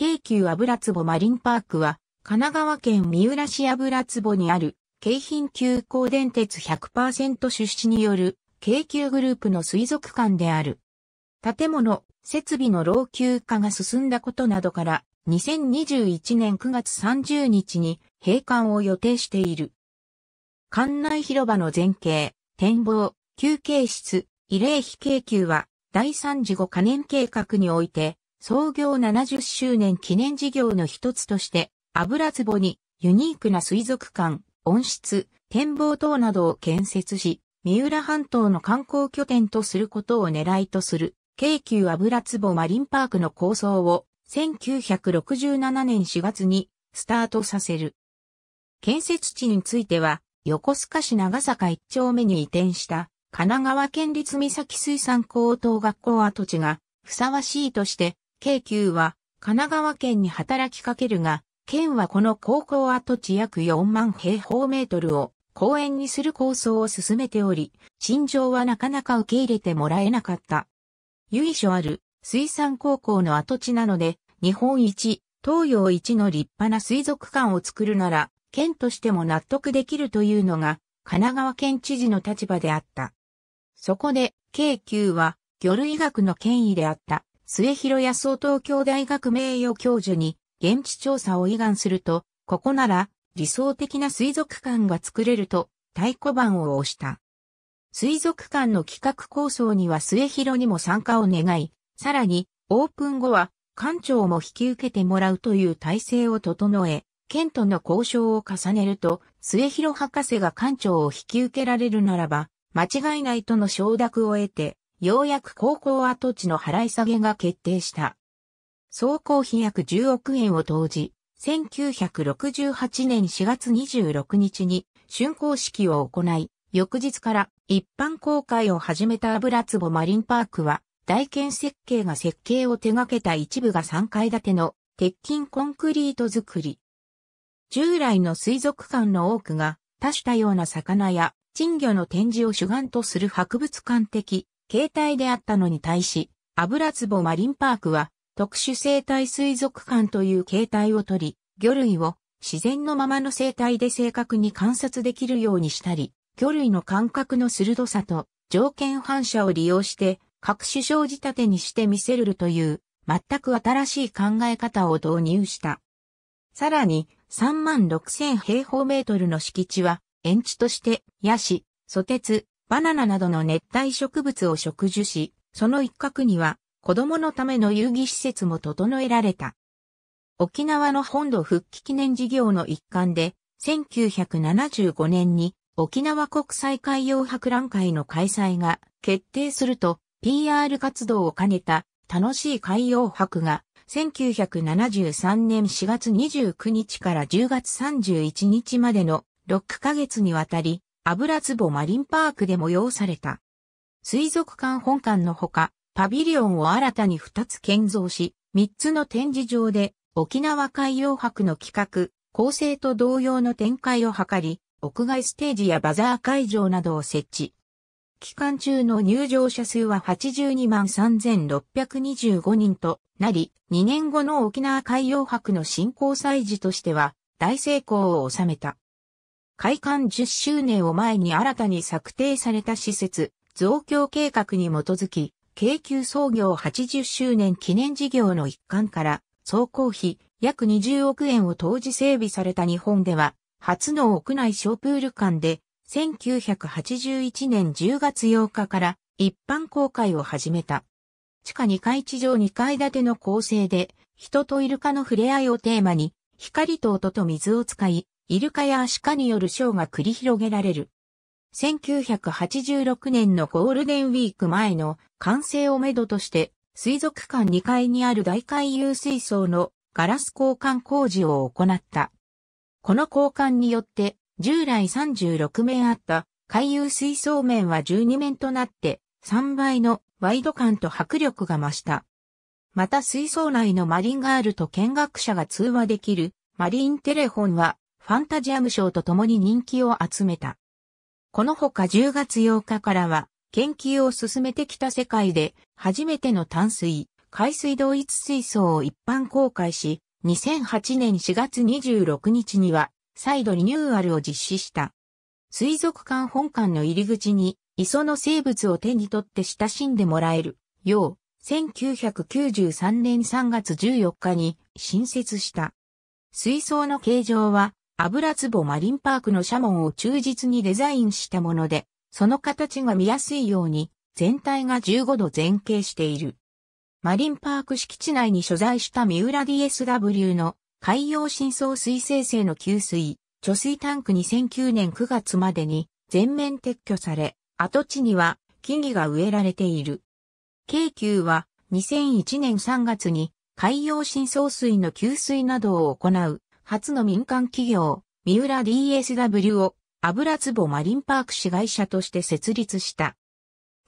京急油壺マリンパークは、神奈川県三浦市油壺にある、京浜急行電鉄100%出資による、京急グループの水族館である。建物、設備の老朽化が進んだことなどから、2021年9月30日に閉館を予定している。館内広場の前景、展望、休憩室、慰霊碑京急は、第3次5可燃計画において、創業70周年記念事業の一つとして、油壺にユニークな水族館、温室、展望等などを建設し、三浦半島の観光拠点とすることを狙いとする、京急油壺マリンパークの構想を、1967年4月にスタートさせる。建設地については、横須賀市長坂一丁目に移転した神奈川県立三崎水産高等学校跡地がふさわしいとして京急は神奈川県に働きかけるが、県はこの高校跡地約4万平方メートルを公園にする構想を進めており、陳情はなかなか受け入れてもらえなかった。由緒ある水産高校の跡地なので、日本一、東洋一の立派な水族館を作るなら、県としても納得できるというのが、神奈川県知事の立場であった。そこで、京急は、魚類学の権威であった末広康夫東京大学名誉教授に現地調査を依願すると、ここなら理想的な水族館が作れると太鼓判を押した。水族館の企画構想には末広にも参加を願い、さらにオープン後は館長も引き受けてもらうという体制を整え、県との交渉を重ねると、末広博士が館長を引き受けられるならば、間違いないとの承諾を得て、ようやく高校跡地の払い下げが決定した。総工費約10億円を投じ、1968年4月26日に竣工式を行い、翌日から一般公開を始めた油壺マリンパークは、大建設計が設計を手掛けた一部が3階建ての鉄筋コンクリート作り。従来の水族館の多くが多種多様な魚や金魚の展示を主眼とする博物館的形態であったのに対し、油壺マリンパークは特殊生態水族館という形態をとり、魚類を自然のままの生態で正確に観察できるようにしたり、魚類の感覚の鋭さと条件反射を利用して各種症仕立てにして見せるという全く新しい考え方を導入した。さらに3万6000平方メートルの敷地は園地としてヤシ、ソテツ、バナナなどの熱帯植物を植樹し、その一角には子供のための遊戯施設も整えられた。沖縄の本土復帰記念事業の一環で、1975年に沖縄国際海洋博覧会の開催が決定すると、PR 活動を兼ねた楽しい海洋博が1973年4月29日から10月31日までの6ヶ月にわたり油壺マリンパークで催された。水族館本館のほか、パビリオンを新たに2つ建造し、3つの展示場で沖縄海洋博の企画、構成と同様の展開を図り、屋外ステージやバザー会場などを設置。期間中の入場者数は82万3625人となり、2年後の沖縄海洋博の振興祭事としては大成功を収めた。開館10周年を前に新たに策定された施設、増強計画に基づき、京急創業80周年記念事業の一環から、総工費約20億円を当時整備された日本では、初の屋内小プール館で、1981年10月8日から一般公開を始めた。地下2階地上2階建ての構成で、人とイルカの触れ合いをテーマに、光と音と水を使い、イルカやアシカによるショーが繰り広げられる。1986年のゴールデンウィーク前の完成をめどとして、水族館2階にある大海遊水槽のガラス交換工事を行った。この交換によって、従来36面あった海遊水槽面は12面となって、3倍のワイド感と迫力が増した。また水槽内のマリンガールと見学者が通話できるマリンテレフォンはファンタジアム賞と共に人気を集めた。このほか10月8日からは、研究を進めてきた世界で、初めての淡水、海水同一水槽を一般公開し、2008年4月26日には、再度リニューアルを実施した。水族館本館の入り口に、磯の生物を手に取って親しんでもらえる、よう、1993年3月14日に新設した。水槽の形状は油壺マリンパークの社ンを忠実にデザインしたもので、その形が見やすいように、全体が15度前傾している。マリンパーク敷地内に所在した三浦 DSW の海洋深層水生成の給水、貯水タンク2009年9月までに全面撤去され、跡地には木々が植えられている。京急は2001年3月に海洋深層水の給水などを行う初の民間企業、三浦 DSW を油壺マリンパーク市会社として設立した。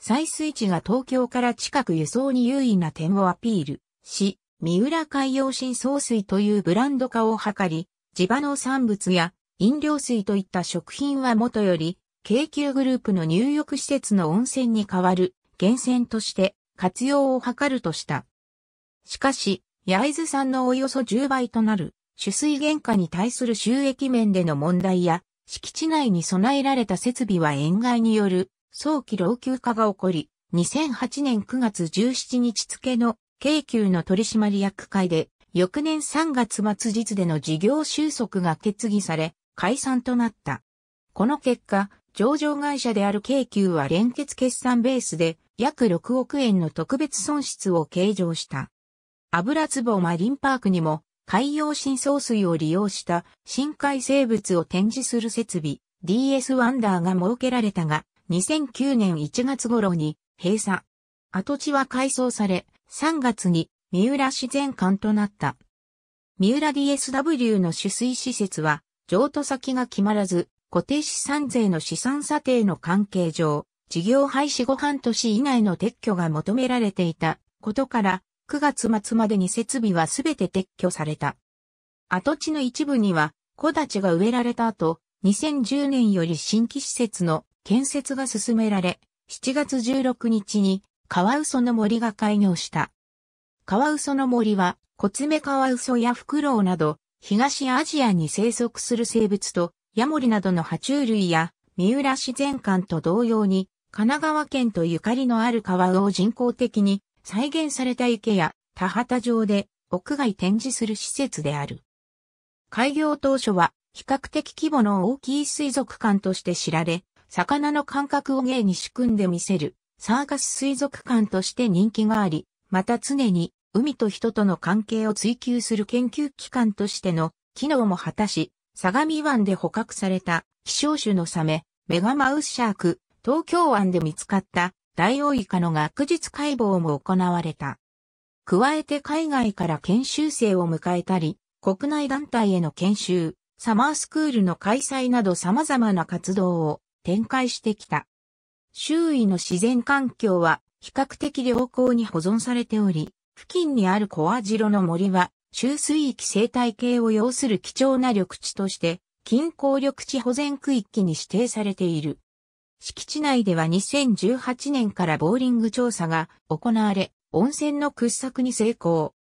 採水地が東京から近く輸送に優位な点をアピールし、三浦海洋深層水というブランド化を図り、地場の産物や飲料水といった食品はもとより、京急グループの入浴施設の温泉に代わる源泉として活用を図るとした。しかし、焼津産のおよそ10倍となる取水原価に対する収益面での問題や、敷地内に備えられた設備は塩害による早期老朽化が起こり、2008年9月17日付の京急の取締役会で、翌年3月末日での事業収束が決議され、解散となった。この結果、上場会社である京急は連結決算ベースで約6億円の特別損失を計上した。油壺マリンパークにも海洋深層水を利用した深海生物を展示する設備 DS ワンダーが設けられたが、2009年1月頃に閉鎖。跡地は改装され、3月に三浦自然館となった。三浦 DSW の取水施設は、譲渡先が決まらず、固定資産税の資産査定の関係上、事業廃止後半年以内の撤去が求められていたことから、9月末までに設備はすべて撤去された。跡地の一部には、木立が植えられた後、2010年より新規施設の建設が進められ、7月16日に、カワウソの森が開業した。カワウソの森は、コツメカワウソやフクロウなど、東アジアに生息する生物と、ヤモリなどの爬虫類や、三浦自然館と同様に、神奈川県とゆかりのある川を人工的に再現された池や田畑上で屋外展示する施設である。開業当初は比較的規模の大きい水族館として知られ、魚の感覚を芸に仕組んでみせるサーカス水族館として人気があり、また常に海と人との関係を追求する研究機関としての機能も果たし、相模湾で捕獲された希少種のサメ、メガマウスシャーク、東京湾で見つかったダイオウイカの学術解剖も行われた。加えて海外から研修生を迎えたり、国内団体への研修、サマースクールの開催など様々な活動を展開してきた。周囲の自然環境は比較的良好に保存されており、付近にある小網代の森は、周水域生態系を要する貴重な緑地として、近郊緑地保全区域に指定されている。敷地内では2018年からボーリング調査が行われ、温泉の掘削に成功。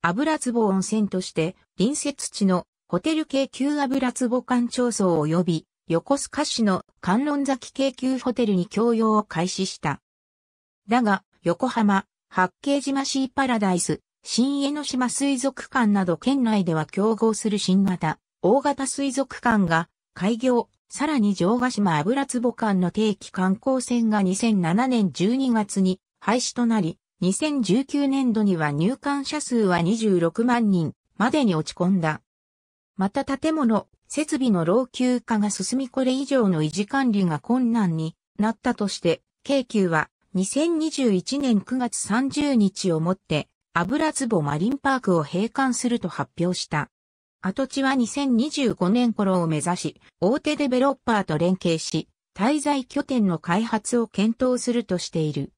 油壺温泉として隣接地のホテル系旧油壺館町層及び横須賀市の観音崎系急ホテルに供用を開始した。だが、横浜、八景島シーパラダイス、新江ノ島水族館など県内では競合する新型、大型水族館が開業、さらに城ヶ島油壺間の定期観光船が2007年12月に廃止となり、2019年度には入館者数は26万人までに落ち込んだ。また建物、設備の老朽化が進みこれ以上の維持管理が困難になったとして、京急は2021年9月30日をもって油壺マリンパークを閉館すると発表した。跡地は2025年頃を目指し、大手デベロッパーと連携し、滞在拠点の開発を検討するとしている。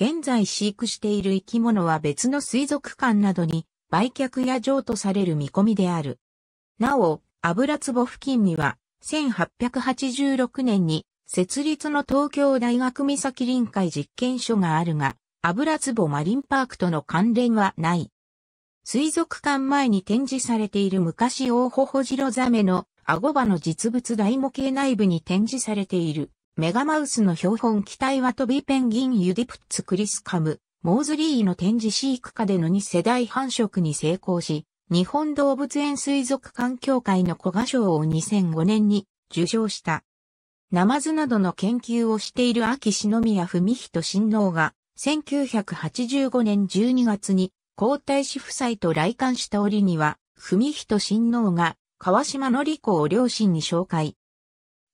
現在飼育している生き物は別の水族館などに売却や譲渡される見込みである。なお、油壺付近には、1886年に設立の東京大学三崎臨海実験所があるが、油壺マリンパークとの関連はない。水族館前に展示されている昔オオホホジロザメの顎場の実物大模型内部に展示されているメガマウスの標本機体はトビペンギンユディプッツクリスカム、モーズリーの展示飼育下での2世代繁殖に成功し、日本動物園水族館協会の古賀賞を2005年に受賞した。ナマズなどの研究をしている秋篠宮文人親王が1985年12月に皇太子夫妻と来館した折には、文人親王が川島紀子を両親に紹介。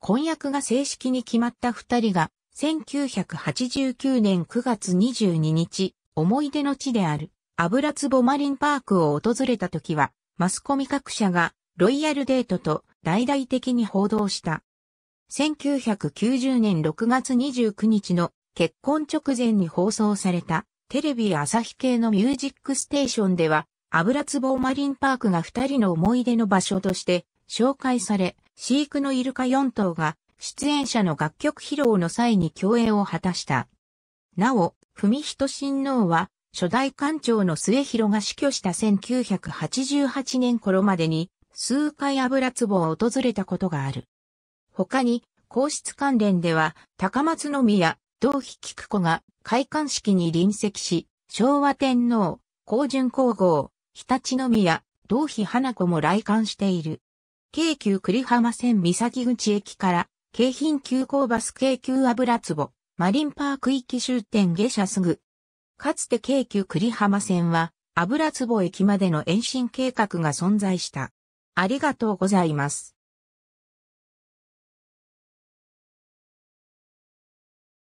婚約が正式に決まった二人が、1989年9月22日、思い出の地である、油壺マリンパークを訪れた時は、マスコミ各社が、ロイヤルデートと大々的に報道した。1990年6月29日の結婚直前に放送されたテレビ朝日系のミュージックステーションでは、油壺マリンパークが二人の思い出の場所として紹介され、飼育のイルカ4頭が出演者の楽曲披露の際に共演を果たした。なお、文人親王は初代館長の末広が死去した1988年頃までに数回油壺を訪れたことがある。他に、皇室関連では高松宮、同期菊子が開館式に臨席し、昭和天皇、高順皇后、立の宮、同妃花子も来館している。京急栗浜線三崎口駅から、京浜急行バス京急油壺、マリンパーク行終点下車すぐ。かつて京急栗浜線は、油壺駅までの延伸計画が存在した。ありがとうございます。